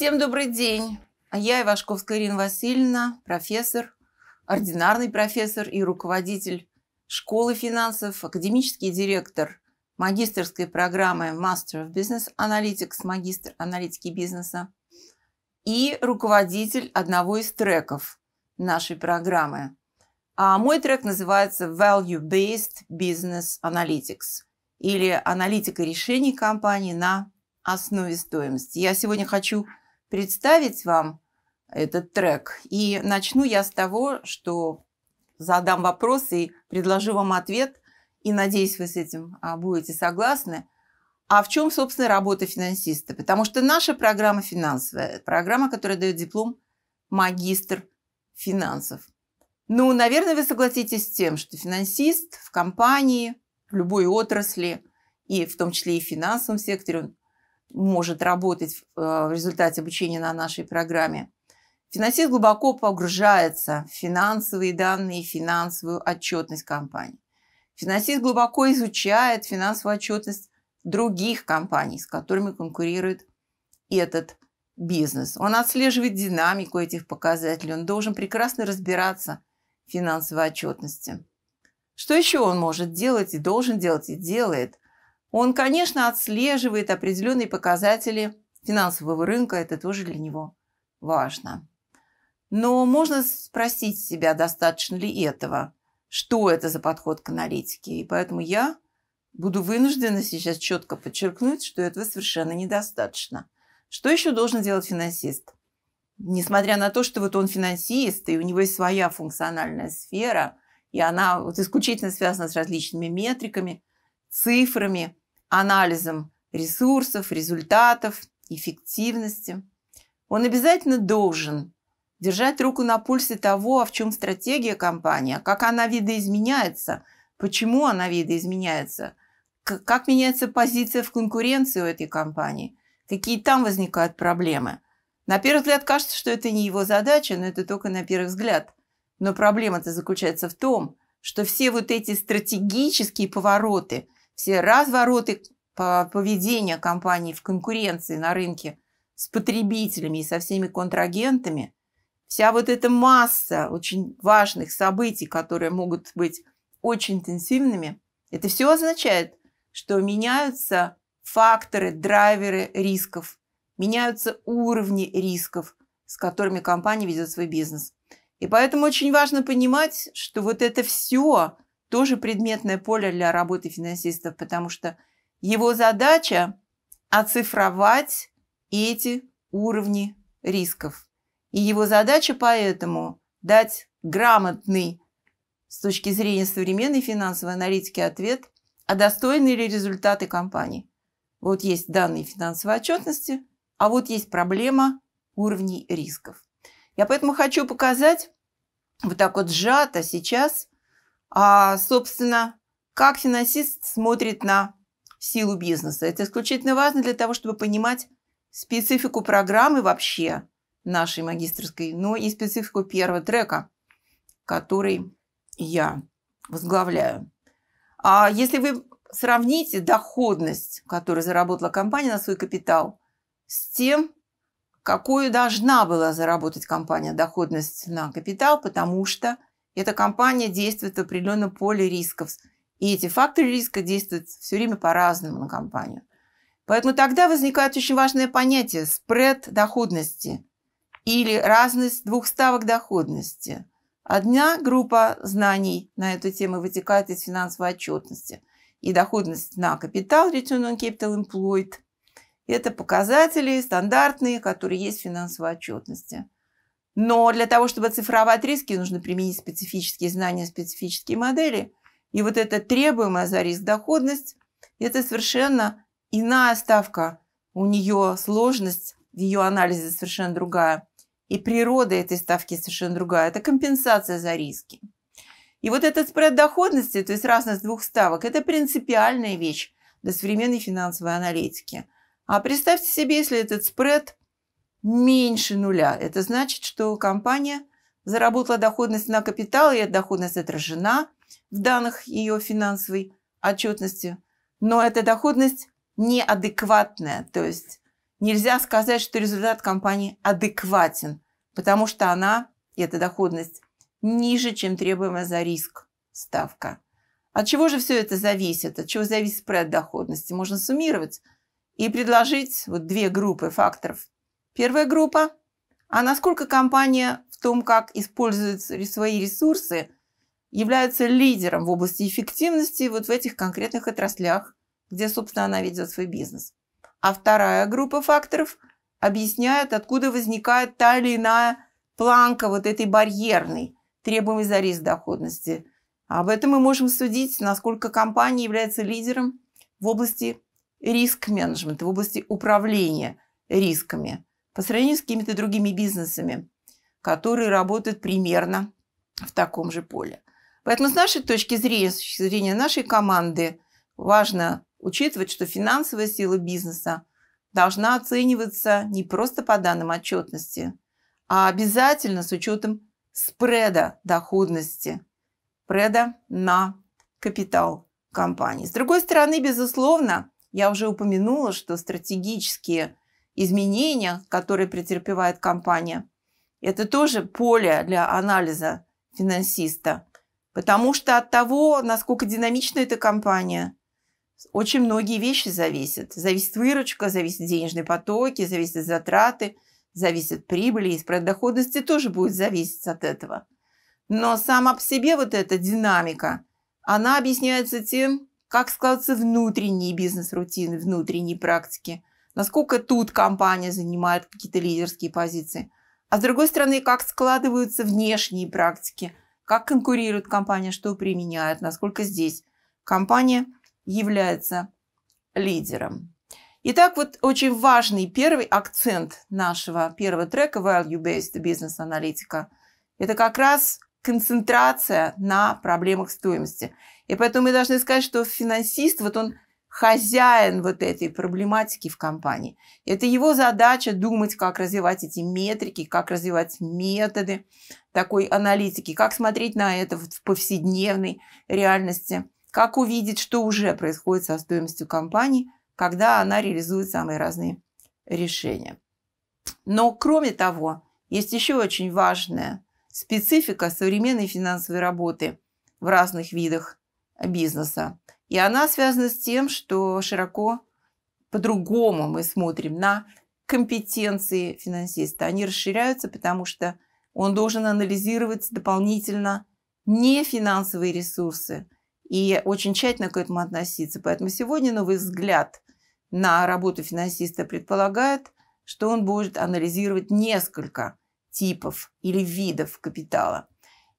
Всем добрый день. А я Ивашковская Ирина Васильевна, профессор, ординарный профессор и руководитель школы финансов, академический директор магистрской программы Master of Business Analytics, магистр аналитики бизнеса и руководитель одного из треков нашей программы. А мой трек называется Value-Based Business Analytics или аналитика решений компании на основе стоимости. Я сегодня хочу представить вам этот трек. И начну я с того, что задам вопрос и предложу вам ответ. И надеюсь, вы с этим а, будете согласны. А в чем, собственно, работа финансиста? Потому что наша программа финансовая, программа, которая дает диплом магистр финансов. Ну, наверное, вы согласитесь с тем, что финансист в компании, в любой отрасли, и в том числе и в финансовом секторе, он может работать э, в результате обучения на нашей программе. Финансист глубоко погружается в финансовые данные, финансовую отчетность компании. Финансист глубоко изучает финансовую отчетность других компаний, с которыми конкурирует этот бизнес. Он отслеживает динамику этих показателей, он должен прекрасно разбираться в финансовой отчетности. Что еще он может делать и должен делать и делает? Он, конечно, отслеживает определенные показатели финансового рынка, это тоже для него важно. Но можно спросить себя, достаточно ли этого, что это за подход к аналитике. И поэтому я буду вынуждена сейчас четко подчеркнуть, что этого совершенно недостаточно. Что еще должен делать финансист? Несмотря на то, что вот он финансист, и у него есть своя функциональная сфера, и она вот исключительно связана с различными метриками, цифрами, анализом ресурсов, результатов, эффективности. Он обязательно должен держать руку на пульсе того, а в чем стратегия компании, а как она видоизменяется, почему она видоизменяется, как меняется позиция в конкуренции у этой компании, какие там возникают проблемы. На первый взгляд кажется, что это не его задача, но это только на первый взгляд. Но проблема-то заключается в том, что все вот эти стратегические повороты – все развороты поведения компании в конкуренции на рынке с потребителями и со всеми контрагентами, вся вот эта масса очень важных событий, которые могут быть очень интенсивными, это все означает, что меняются факторы, драйверы рисков, меняются уровни рисков, с которыми компания ведет свой бизнес. И поэтому очень важно понимать, что вот это все – тоже предметное поле для работы финансистов, потому что его задача оцифровать эти уровни рисков. И его задача поэтому дать грамотный с точки зрения современной финансовой аналитики ответ, а достойны ли результаты компании. Вот есть данные финансовой отчетности, а вот есть проблема уровней рисков. Я поэтому хочу показать вот так вот сжато сейчас а, собственно, как финансист смотрит на силу бизнеса. Это исключительно важно для того, чтобы понимать специфику программы вообще нашей магистрской, но и специфику первого трека, который я возглавляю. А если вы сравните доходность, которую заработала компания на свой капитал, с тем, какую должна была заработать компания доходность на капитал, потому что – эта компания действует в определенном поле рисков. И эти факторы риска действуют все время по-разному на компанию. Поэтому тогда возникает очень важное понятие – спред доходности или разность двух ставок доходности. Одна группа знаний на эту тему вытекает из финансовой отчетности. И доходность на капитал, return on capital employed – это показатели стандартные, которые есть в финансовой отчетности – но для того, чтобы оцифровать риски, нужно применить специфические знания, специфические модели. И вот эта требуемая за риск доходность – это совершенно иная ставка. У нее сложность в ее анализе совершенно другая. И природа этой ставки совершенно другая. Это компенсация за риски. И вот этот спред доходности, то есть разность двух ставок, это принципиальная вещь для современной финансовой аналитики. А представьте себе, если этот спред – меньше нуля. Это значит, что компания заработала доходность на капитал, и эта доходность отражена в данных ее финансовой отчетности. Но эта доходность неадекватная, то есть нельзя сказать, что результат компании адекватен, потому что она, эта доходность, ниже, чем требуемая за риск ставка. От чего же все это зависит? От чего зависит спред доходности? Можно суммировать и предложить вот две группы факторов – Первая группа. А насколько компания в том, как использует свои ресурсы, является лидером в области эффективности вот в этих конкретных отраслях, где, собственно, она ведет свой бизнес. А вторая группа факторов объясняет, откуда возникает та или иная планка вот этой барьерной, требуемой за риск доходности. Об этом мы можем судить, насколько компания является лидером в области риск-менеджмента, в области управления рисками – по сравнению с какими-то другими бизнесами, которые работают примерно в таком же поле. Поэтому с нашей точки зрения, с точки зрения нашей команды, важно учитывать, что финансовая сила бизнеса должна оцениваться не просто по данным отчетности, а обязательно с учетом спреда доходности, спреда на капитал компании. С другой стороны, безусловно, я уже упомянула, что стратегические изменения, которые претерпевает компания, это тоже поле для анализа финансиста. Потому что от того, насколько динамична эта компания, очень многие вещи зависят. Зависит выручка, зависят денежные потоки, зависят затраты, зависят прибыли, и спред доходности тоже будет зависеть от этого. Но сама по себе вот эта динамика, она объясняется тем, как складываются внутренние бизнес-рутины, внутренние практики – насколько тут компания занимает какие-то лидерские позиции. А с другой стороны, как складываются внешние практики, как конкурирует компания, что применяет, насколько здесь компания является лидером. Итак, вот очень важный первый акцент нашего первого трека Value-Based Business Analytica – это как раз концентрация на проблемах стоимости. И поэтому мы должны сказать, что финансист, вот он – хозяин вот этой проблематики в компании. Это его задача думать, как развивать эти метрики, как развивать методы такой аналитики, как смотреть на это в повседневной реальности, как увидеть, что уже происходит со стоимостью компании, когда она реализует самые разные решения. Но кроме того, есть еще очень важная специфика современной финансовой работы в разных видах бизнеса. И она связана с тем, что широко по-другому мы смотрим на компетенции финансиста. Они расширяются, потому что он должен анализировать дополнительно не финансовые ресурсы и очень тщательно к этому относиться. Поэтому сегодня новый взгляд на работу финансиста предполагает, что он будет анализировать несколько типов или видов капитала.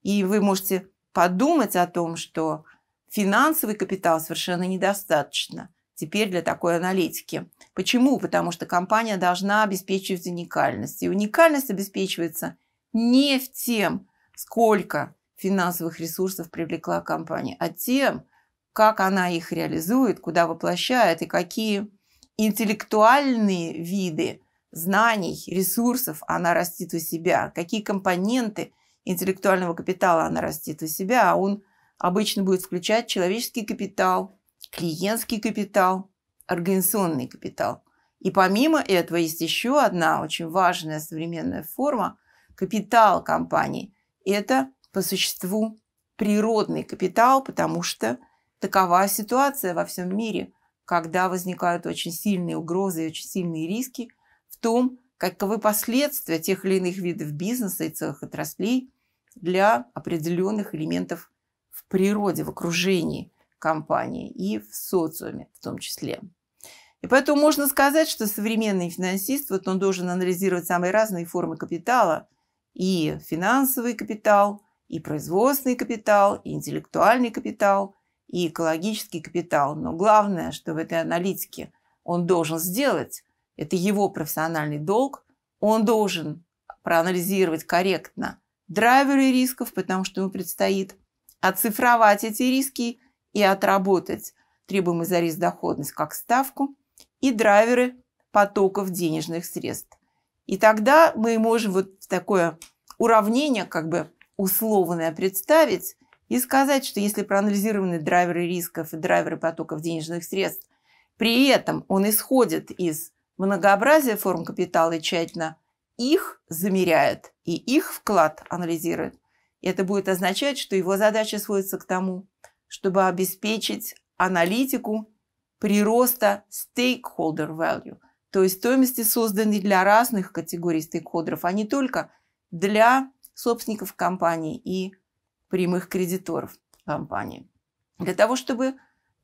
И вы можете подумать о том, что финансовый капитал совершенно недостаточно теперь для такой аналитики. Почему? Потому что компания должна обеспечивать уникальность. И уникальность обеспечивается не в тем, сколько финансовых ресурсов привлекла компания, а тем, как она их реализует, куда воплощает и какие интеллектуальные виды знаний, ресурсов она растит у себя, какие компоненты интеллектуального капитала она растит у себя, а он – обычно будет включать человеческий капитал, клиентский капитал, организационный капитал. И помимо этого есть еще одна очень важная современная форма – капитал компании. Это по существу природный капитал, потому что такова ситуация во всем мире, когда возникают очень сильные угрозы и очень сильные риски в том, каковы последствия тех или иных видов бизнеса и целых отраслей для определенных элементов в природе, в окружении компании и в социуме в том числе. И поэтому можно сказать, что современный финансист, вот он должен анализировать самые разные формы капитала, и финансовый капитал, и производственный капитал, и интеллектуальный капитал, и экологический капитал. Но главное, что в этой аналитике он должен сделать, это его профессиональный долг, он должен проанализировать корректно драйверы рисков, потому что ему предстоит оцифровать эти риски и отработать требуемый за риск доходность как ставку и драйверы потоков денежных средств. И тогда мы можем вот такое уравнение как бы условное представить и сказать, что если проанализированы драйверы рисков и драйверы потоков денежных средств, при этом он исходит из многообразия форм капитала и тщательно их замеряет и их вклад анализирует, это будет означать, что его задача сводится к тому, чтобы обеспечить аналитику прироста stakeholder value, то есть стоимости, созданные для разных категорий стейкхолдеров, а не только для собственников компании и прямых кредиторов компании. Для того, чтобы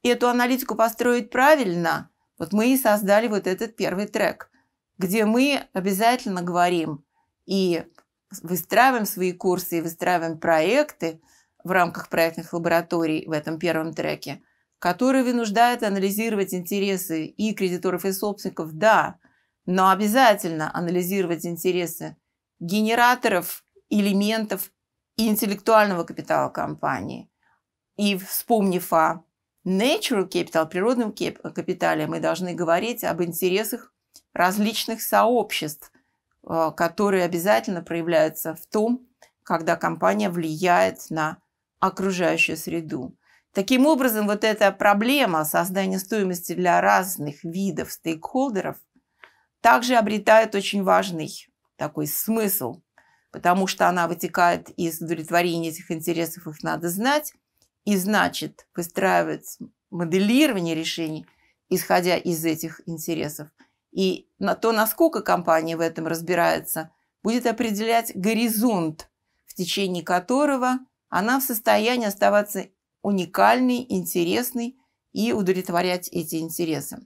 эту аналитику построить правильно, вот мы и создали вот этот первый трек, где мы обязательно говорим и выстраиваем свои курсы и выстраиваем проекты в рамках проектных лабораторий в этом первом треке, которые вынуждают анализировать интересы и кредиторов, и собственников, да, но обязательно анализировать интересы генераторов, элементов и интеллектуального капитала компании. И вспомнив о natural capital, природном капитале, мы должны говорить об интересах различных сообществ, Э, которые обязательно проявляются в том, когда компания влияет на окружающую среду. Таким образом, вот эта проблема создания стоимости для разных видов стейкхолдеров также обретает очень важный такой смысл, потому что она вытекает из удовлетворения этих интересов, их надо знать, и значит выстраивать моделирование решений, исходя из этих интересов – и на то, насколько компания в этом разбирается, будет определять горизонт, в течение которого она в состоянии оставаться уникальной, интересной и удовлетворять эти интересы.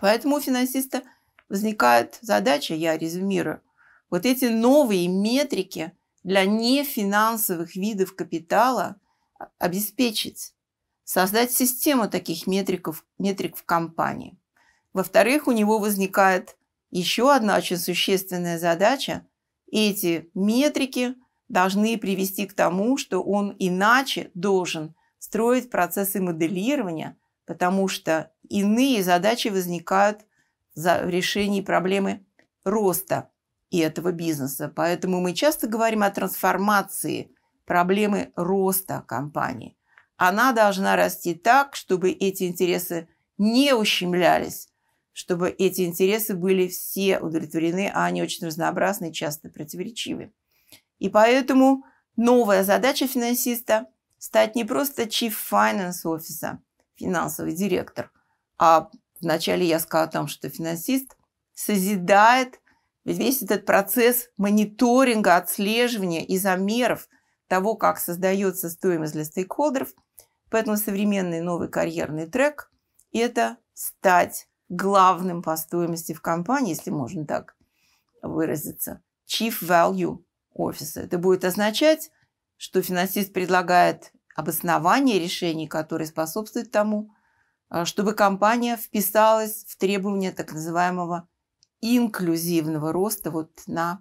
Поэтому у финансиста возникает задача, я резюмирую, вот эти новые метрики для нефинансовых видов капитала обеспечить, создать систему таких метриков, метрик в компании. Во-вторых, у него возникает еще одна очень существенная задача. Эти метрики должны привести к тому, что он иначе должен строить процессы моделирования, потому что иные задачи возникают за решении проблемы роста и этого бизнеса. Поэтому мы часто говорим о трансформации проблемы роста компании. Она должна расти так, чтобы эти интересы не ущемлялись чтобы эти интересы были все удовлетворены, а они очень разнообразны и часто противоречивы. И поэтому новая задача финансиста – стать не просто chief finance officer, финансовый директор, а вначале я сказала о том, что финансист созидает весь этот процесс мониторинга, отслеживания и замеров того, как создается стоимость для стейкхолдеров. Поэтому современный новый карьерный трек – это стать главным по стоимости в компании, если можно так выразиться, chief value officer, Это будет означать, что финансист предлагает обоснование решений, которые способствуют тому, а, чтобы компания вписалась в требования так называемого инклюзивного роста вот на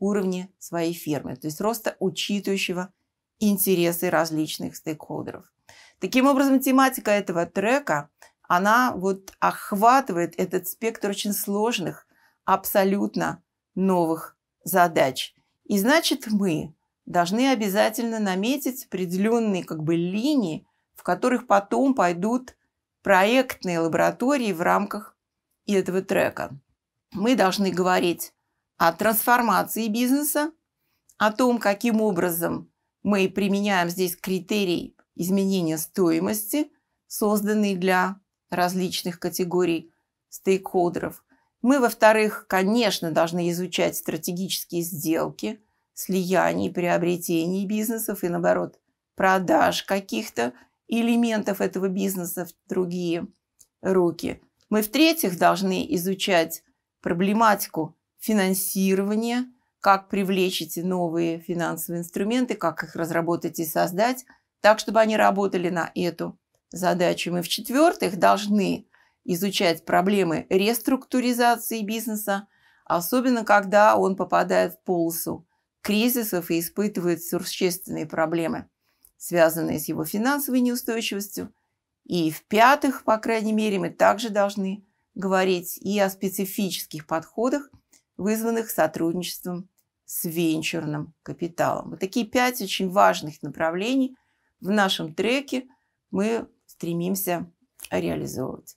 уровне своей фирмы, то есть роста, учитывающего интересы различных стейкхолдеров. Таким образом, тематика этого трека она вот охватывает этот спектр очень сложных, абсолютно новых задач. И значит, мы должны обязательно наметить определенные как бы линии, в которых потом пойдут проектные лаборатории в рамках этого трека. Мы должны говорить о трансформации бизнеса, о том, каким образом мы применяем здесь критерий изменения стоимости, созданный для различных категорий стейкхолдеров. Мы, во-вторых, конечно, должны изучать стратегические сделки, слияний, приобретение бизнесов и, наоборот, продаж каких-то элементов этого бизнеса в другие руки. Мы, в-третьих, должны изучать проблематику финансирования, как привлечь эти новые финансовые инструменты, как их разработать и создать, так, чтобы они работали на эту задачу. Мы, в-четвертых, должны изучать проблемы реструктуризации бизнеса, особенно когда он попадает в полосу кризисов и испытывает существенные проблемы, связанные с его финансовой неустойчивостью. И в-пятых, по крайней мере, мы также должны говорить и о специфических подходах, вызванных сотрудничеством с венчурным капиталом. Вот такие пять очень важных направлений в нашем треке мы стремимся реализовывать.